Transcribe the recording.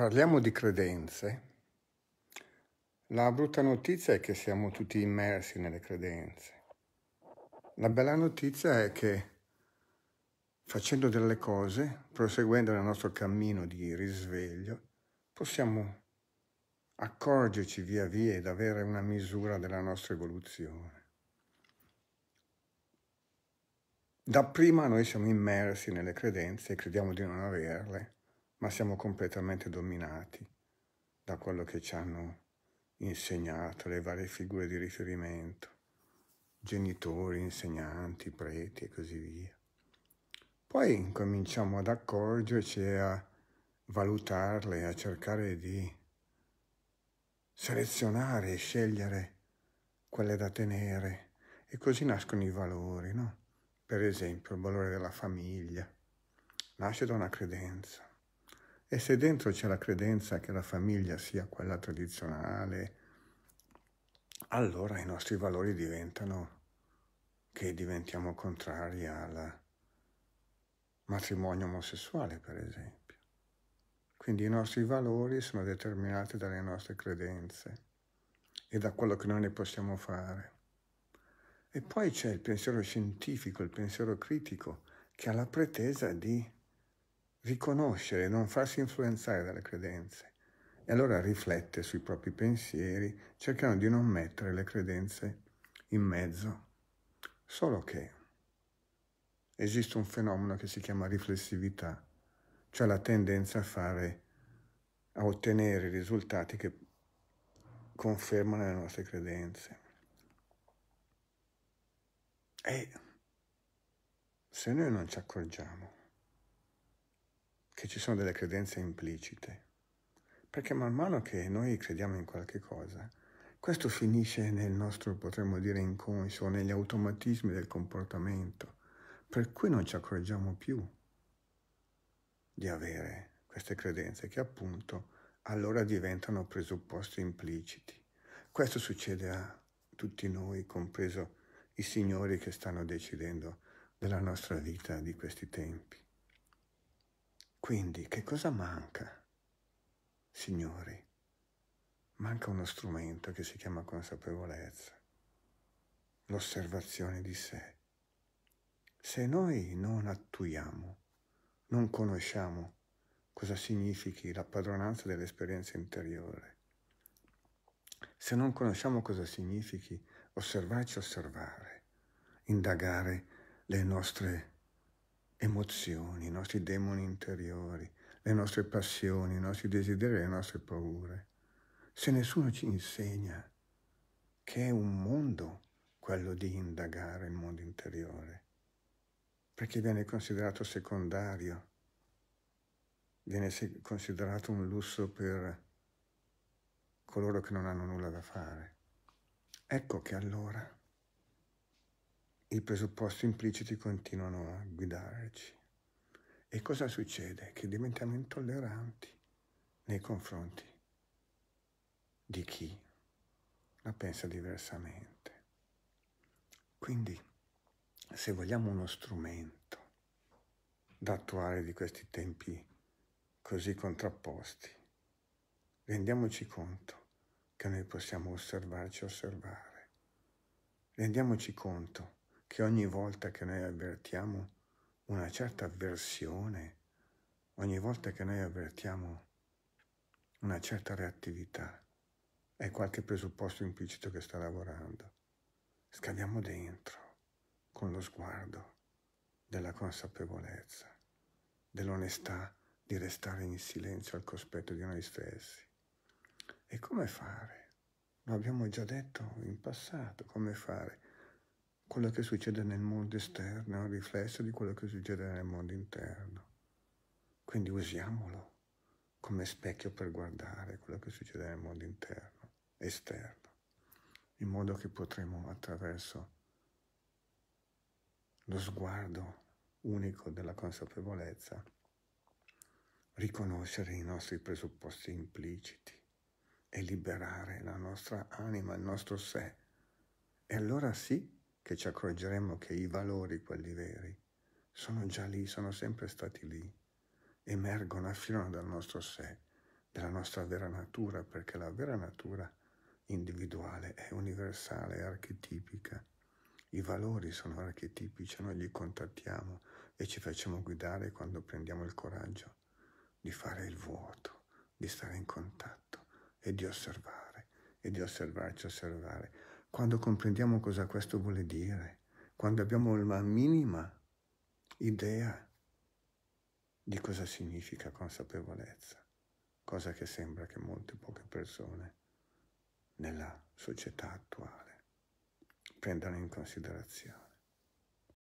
Parliamo di credenze. La brutta notizia è che siamo tutti immersi nelle credenze. La bella notizia è che facendo delle cose, proseguendo nel nostro cammino di risveglio, possiamo accorgerci via via ed avere una misura della nostra evoluzione. Dapprima noi siamo immersi nelle credenze e crediamo di non averle ma siamo completamente dominati da quello che ci hanno insegnato le varie figure di riferimento, genitori, insegnanti, preti e così via. Poi cominciamo ad accorgerci e a valutarle, a cercare di selezionare e scegliere quelle da tenere e così nascono i valori, no? Per esempio il valore della famiglia nasce da una credenza e se dentro c'è la credenza che la famiglia sia quella tradizionale, allora i nostri valori diventano che diventiamo contrari al matrimonio omosessuale, per esempio. Quindi i nostri valori sono determinati dalle nostre credenze e da quello che noi ne possiamo fare. E poi c'è il pensiero scientifico, il pensiero critico, che ha la pretesa di riconoscere, non farsi influenzare dalle credenze e allora riflette sui propri pensieri cercando di non mettere le credenze in mezzo. Solo che esiste un fenomeno che si chiama riflessività, cioè la tendenza a fare, a ottenere risultati che confermano le nostre credenze. E se noi non ci accorgiamo che ci sono delle credenze implicite, perché man mano che noi crediamo in qualche cosa, questo finisce nel nostro, potremmo dire, inconscio, negli automatismi del comportamento, per cui non ci accorgiamo più di avere queste credenze che appunto allora diventano presupposti impliciti. Questo succede a tutti noi, compreso i signori che stanno decidendo della nostra vita di questi tempi. Quindi che cosa manca? Signori, manca uno strumento che si chiama consapevolezza, l'osservazione di sé. Se noi non attuiamo, non conosciamo cosa significhi la padronanza dell'esperienza interiore, se non conosciamo cosa significhi osservarci osservare, indagare le nostre emozioni, i nostri demoni interiori, le nostre passioni, i nostri desideri, le nostre paure. Se nessuno ci insegna che è un mondo quello di indagare il mondo interiore, perché viene considerato secondario, viene considerato un lusso per coloro che non hanno nulla da fare. Ecco che allora i presupposti impliciti continuano a guidarci. E cosa succede? Che diventiamo intolleranti nei confronti di chi la pensa diversamente. Quindi, se vogliamo uno strumento da attuare di questi tempi così contrapposti, rendiamoci conto che noi possiamo osservarci e osservare. Rendiamoci conto che ogni volta che noi avvertiamo una certa avversione, ogni volta che noi avvertiamo una certa reattività, è qualche presupposto implicito che sta lavorando. Scaviamo dentro con lo sguardo della consapevolezza, dell'onestà di restare in silenzio al cospetto di noi stessi. E come fare? Lo abbiamo già detto in passato, come fare? quello che succede nel mondo esterno è un riflesso di quello che succede nel mondo interno. Quindi usiamolo come specchio per guardare quello che succede nel mondo interno, esterno, in modo che potremo attraverso lo sguardo unico della consapevolezza riconoscere i nostri presupposti impliciti e liberare la nostra anima, il nostro sé. E allora sì, che ci accorgeremo che i valori, quelli veri, sono già lì, sono sempre stati lì, emergono, affilano dal nostro sé, dalla nostra vera natura, perché la vera natura individuale è universale, è archetipica. I valori sono archetipici, noi li contattiamo e ci facciamo guidare quando prendiamo il coraggio di fare il vuoto, di stare in contatto e di osservare e di osservarci osservare. Quando comprendiamo cosa questo vuole dire, quando abbiamo la minima idea di cosa significa consapevolezza, cosa che sembra che molte poche persone nella società attuale prendano in considerazione.